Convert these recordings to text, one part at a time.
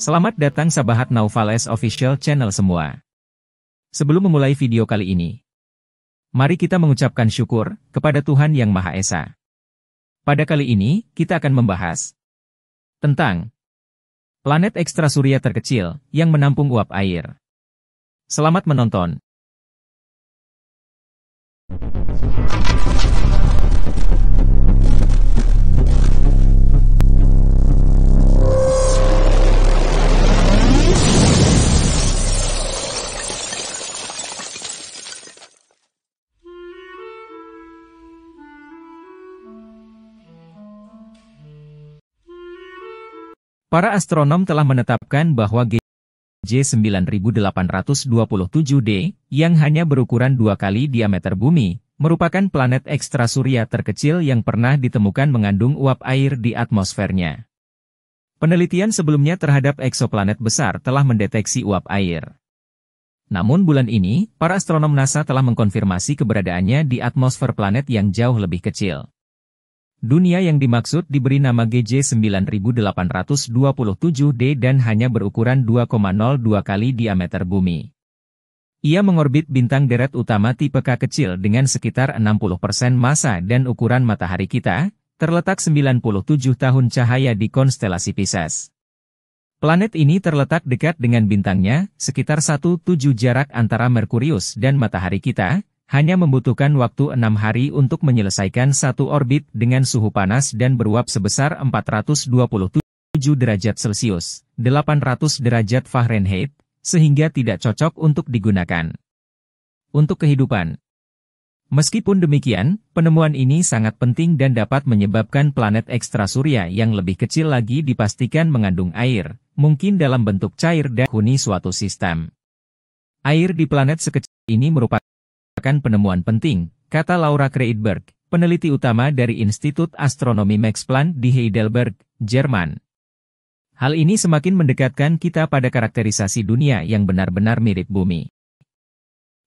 Selamat datang sahabat Naufal S Official Channel semua. Sebelum memulai video kali ini, mari kita mengucapkan syukur kepada Tuhan Yang Maha Esa. Pada kali ini, kita akan membahas tentang planet ekstra surya terkecil yang menampung uap air. Selamat menonton! Para astronom telah menetapkan bahwa J9827d, yang hanya berukuran dua kali diameter bumi, merupakan planet ekstra surya terkecil yang pernah ditemukan mengandung uap air di atmosfernya. Penelitian sebelumnya terhadap eksoplanet besar telah mendeteksi uap air. Namun bulan ini, para astronom NASA telah mengkonfirmasi keberadaannya di atmosfer planet yang jauh lebih kecil. Dunia yang dimaksud diberi nama GJ 9827D dan hanya berukuran 2,02 kali diameter bumi. Ia mengorbit bintang deret utama tipe K kecil dengan sekitar 60% massa dan ukuran matahari kita, terletak 97 tahun cahaya di konstelasi Pisces. Planet ini terletak dekat dengan bintangnya, sekitar 1,7 jarak antara Merkurius dan matahari kita, hanya membutuhkan waktu enam hari untuk menyelesaikan satu orbit dengan suhu panas dan beruap sebesar 427 derajat Celcius, 800 derajat Fahrenheit, sehingga tidak cocok untuk digunakan untuk kehidupan. Meskipun demikian, penemuan ini sangat penting dan dapat menyebabkan planet ekstra surya yang lebih kecil lagi dipastikan mengandung air, mungkin dalam bentuk cair dan huni suatu sistem. Air di planet sekecil ini merupakan merupakan penemuan penting, kata Laura Kreidberg, peneliti utama dari Institut Astronomi Max Planck di Heidelberg, Jerman. Hal ini semakin mendekatkan kita pada karakterisasi dunia yang benar-benar mirip bumi.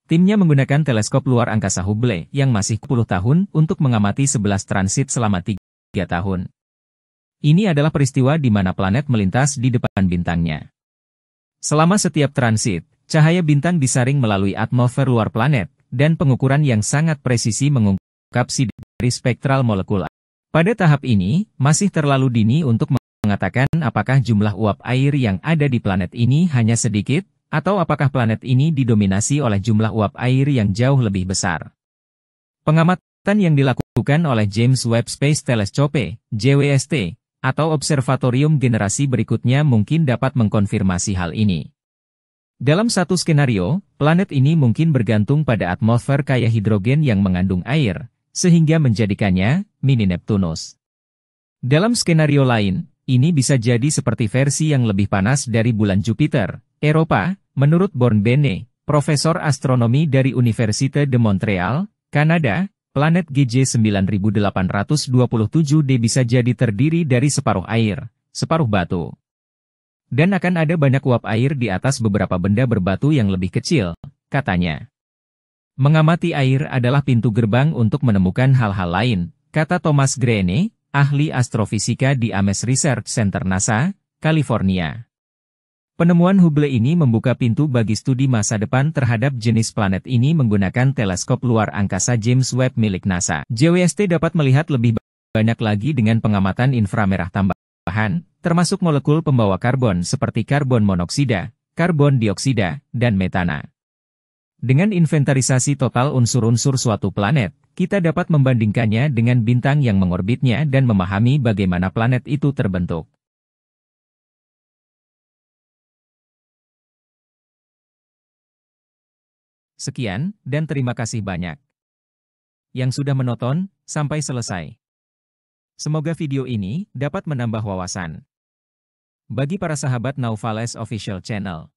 Timnya menggunakan teleskop luar angkasa Hubble yang masih 10 tahun untuk mengamati 11 transit selama 3 tahun. Ini adalah peristiwa di mana planet melintas di depan bintangnya. Selama setiap transit, cahaya bintang disaring melalui atmosfer luar planet, dan pengukuran yang sangat presisi mengungkap dari spektral molekul Pada tahap ini, masih terlalu dini untuk mengatakan apakah jumlah uap air yang ada di planet ini hanya sedikit, atau apakah planet ini didominasi oleh jumlah uap air yang jauh lebih besar. Pengamatan yang dilakukan oleh James Webb Space Telescope, JWST, atau Observatorium generasi berikutnya mungkin dapat mengkonfirmasi hal ini. Dalam satu skenario, planet ini mungkin bergantung pada atmosfer kaya hidrogen yang mengandung air, sehingga menjadikannya mini Neptunus. Dalam skenario lain, ini bisa jadi seperti versi yang lebih panas dari bulan Jupiter, Eropa, menurut Born Bene, profesor astronomi dari Université de Montreal, Kanada, planet GJ 9827D bisa jadi terdiri dari separuh air, separuh batu, dan akan ada banyak uap air di atas beberapa benda berbatu yang lebih kecil, katanya. Mengamati air adalah pintu gerbang untuk menemukan hal-hal lain, kata Thomas Greene, ahli astrofisika di Ames Research Center NASA, California. Penemuan Hubble ini membuka pintu bagi studi masa depan terhadap jenis planet ini menggunakan teleskop luar angkasa James Webb milik NASA. JWST dapat melihat lebih banyak lagi dengan pengamatan inframerah tambahan, termasuk molekul pembawa karbon seperti karbon monoksida, karbon dioksida, dan metana. Dengan inventarisasi total unsur-unsur suatu planet, kita dapat membandingkannya dengan bintang yang mengorbitnya dan memahami bagaimana planet itu terbentuk. Sekian, dan terima kasih banyak. Yang sudah menonton, sampai selesai. Semoga video ini dapat menambah wawasan. Bagi para sahabat Naufales Official Channel,